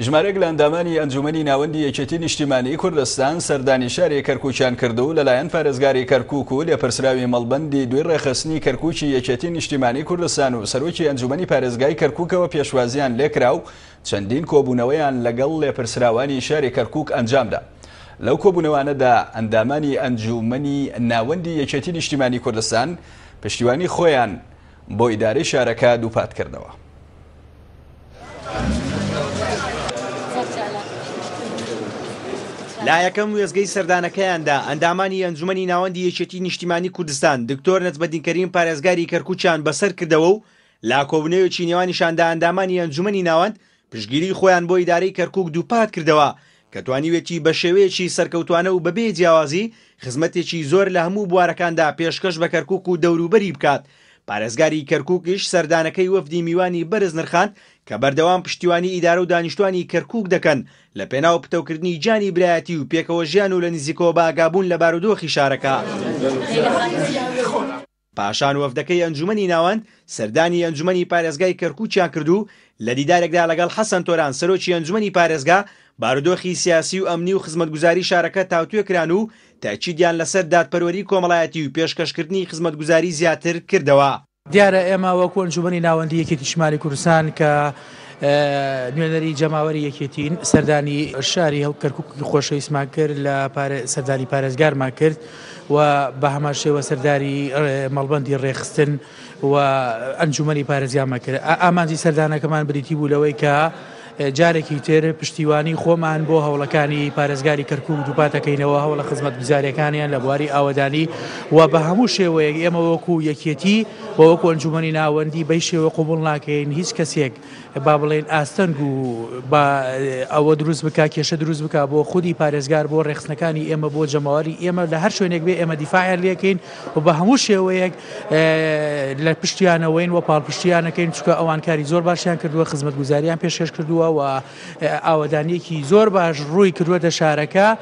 ژمارەك لە ئەندامانی ئەنجومی ناوەندی یەکێتی نیشتیمانی کوردستان سەردانی شاری کەرکوچان کردو لەلایەن پارێزگاری کەرکک و لە پرسراوی مەڵبندی دوێ ڕێخستنی کەرکوچی یەکێتی نیشتیمانی کوردستان و سەرۆکی ئەنجومی پارێزگای کەرککەوە پێشوازیان لێکرا و چەندین کۆبوونەوەیان لەگەڵ لێ پرسراوانی شاری کەرکک ئەنجامدا. لەو کۆبوونەوانەدا ئەندامانی ئەنجومی ناوەندی یەکێتی نیشتیمانی کوردستان پشتیوانی خۆیان بۆ ئیداری شارەکە دووپاتکردنەوە. لا یەکەم وێزگەی سەردانەکەیاندا ئەندامانی ئەنجومی ناوەندی یەکێتی نیشتیمانی کوردستان دکتۆر نەتبەدینکەریم پارێزگاری کەرکوچیان بەسەر کردەوە و لاکۆبنەوەکی نێوانیشاندا ئەندامانی ئەنجومی ناوەند پشگیری خۆیان بۆ ئیدارەی کەرکک دووپات کردەوە کە توانیوێتی بە شێوەیەکی سەرکەوتوانە و بەبێ جیاوازی خزمەتێکی زۆر لە هەموو بوارەکاندا پێشکەش بە کەرکک و دەوروبەری بکات پارێزگاری کەرکک سەردانەکەی وەفدی میوانی بەرز نرخاند کە بەردەوام پشتیوانی ئیدارە و دانیشتوانی کەرکک دەکەن لە پێناو پتەوکردنی جانی برایەتی و پێکەوە ژیان و لە نزیکۆ باگابوون لە بارودۆخی شارەکە. پاشان وەفدەکەی ئەنجومی ناوەند سەردانی ئەنجومی پارێزگای کەرکوچیان کردو لە دیدارێکدا لەگەڵ حەسەن تۆران سەرۆکی ئەنجومی پارێزگا بارودۆخی سیاسی و ئەمنی و خزمەتگوزاری شارەکە تاوتوێکران و تاچیدیان لەسەر دادپەروەری کۆمەڵایەتی و پێشکەشکردنی خزمەتگوزاری زیاتر کردەوە دیارە ئێمە وەکۆنجومنی ناوەندی یەکێتی شماری کوردستان کە نوێنەری جەماوەری یەکێتین سەردانی شاری هەڵ کەرککی خۆشە ئیسمان کرد لە سەرداری پارێزگارمان کرد و بە هەمان شێوە سەرداری مەڵبندی ڕێخستن و ئەنجومەری پارێزیانمە کرد ئامانجی سەردانەکەمان بریتی بوو لەوەی کە جارێکی تێر پشتیوانی خۆمان بۆ هەوڵەکانی پارێزگاری کەرکوب دووپاتەکەینەوە هەوڵ لە خزمەت بزارەکانیان لە بواری ئاوادانی و بە هەموو شێوەیەک ئێمە وەکو یەکێتی بۆ وەکو ئەنجومی ناوەندی بەی شێوە قوبڵ ناکەین هیچ کەسێک با بڵێن ئاستەنگ و ئەوە دروست بک کێشە دروست بک بۆ خودی پارێزگار بۆ ڕێخستنەکانی ئێمە بۆ جەماواری ئێمە لە هەر شوێنێک بێ ئێمە دیفاعیان لەکەین و بە هەموو شێوەیەک لە پشتیانەوەین و پاڵپشتیانەکەین چکە ئەوان کاری زۆر باشیان کردووە خزمەت گوزاریان پێشێش کردووە کردووە و ئاوەدانیەکی زۆر باش ڕووی کردووەتە شارەکە.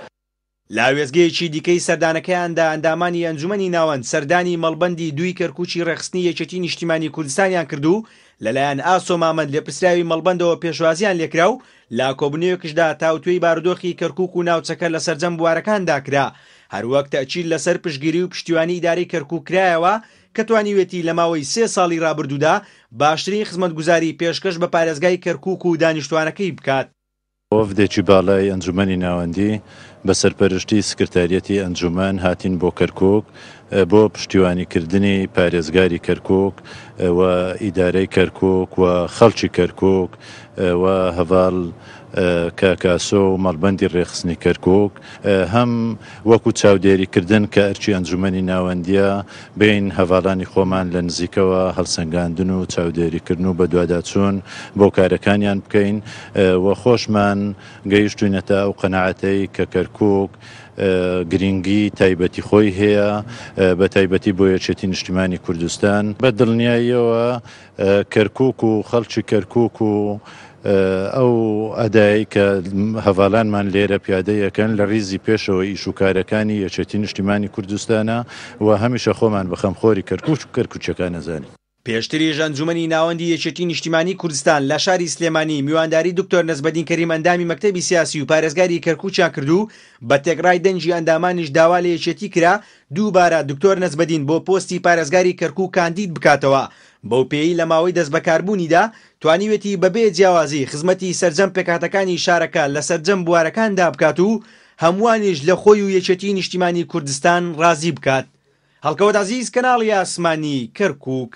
لاوێزگەیەکی دیکەی سەردانەکەیاندا ئەندامانی ئەنجومی ناوەند سەردانی مەڵبندی دوی کەرکوچی ڕێخستنی یەکەتی نیشتیمانی کوردستانیان کردو لەلایەن ئاسۆ مامەند لە پرسراوی مەڵبندەوە پێشوازیان لێکرا و لا کۆبنەوەکشدا تاوتوێی بارودۆخی کەرکک و ناوچەکە لە سەررجەم بوارەکانداکرا هەروەک تەچیل لەسەر پشگیری و پشتیوانی داری کەرککرایەوە کە توانیوێتی لە ماوەی سێ ساڵی رابرردوودا باشترین خزمەتگوزاری پێشکەش بە پارێزگای کەرکک و دانیشتوانەکەی بکات. ئۆفدێکی بالای ئەنجومی ناوەندی بە سەرپەرشتی سکرتارەتی ئەنجومان هاتین بۆ کەرکک بۆ پشتیوانیکردنی پارێزگاری کەرکک و ئیدارەی کەرکک و خەڵکی کەرکک و هەڤال کاکاسۆ و مەڵبندی ڕێخستنی کەرکک هەم وەکو چاودێریکردن کە ئەرچی ئەنجومی ناوەندیە بین هەڤالانی خۆمان لە نزیکەوە هەڵسەنگاندن و چاودێریکردن و بە دوواداچوون بۆ کارەکانیان بکەین وە خۆشمان گەیشتوینەتە ئەو قەنەعەتەی کە کەرکک گرنگی تایبەتی خۆی هەیە بە تایبەتی بۆ یەکێتی نیشتیمانی کوردستان بە دڵنیاییەوە کەرکک و خەڵکی کەرکک و ئەو ئەدایی کە هەڤالانمان لێرە پیادەیەکەن لە ریزی پێشەوە ئیشوکارەکانی یەچێتی نیشتیمانی کوردستانە و هەمیشە خۆمان بەخەمخۆری کەرکوچ و کەرکوچەکان نەزانانی. پێشتری ژەنجومنی ناوەندی یەکێتی نیشتیمانی کوردستان لە شاری سلێمانی میوانداری دکتۆر نزبدین کەریمەندامی مەکتتەبی سیاسی و پارێزگاری کەرکوچا کردو بە تێکڕای دەنجی ئەندامانیش داوا لە یەکێتی کرا دووبارە دکتۆر نزبدین بۆ پۆستی پارێزگاری کەرکوو کاندید بکاتەوە بەو پێی لە ماوەی دەست بەکاربوونیدا توانیوێتی بەبێ جیاوازی خزمەتی سرجەم پێکاتەکانی شارەکە لە سرجەم بوارەکاندا بکات و هەمووانیش لە خۆی و یەکێتی نیشتیمانی کوردستان ڕازی بکات. هەڵکەوە دازیز کەناڵی ئاسمانی کەرکک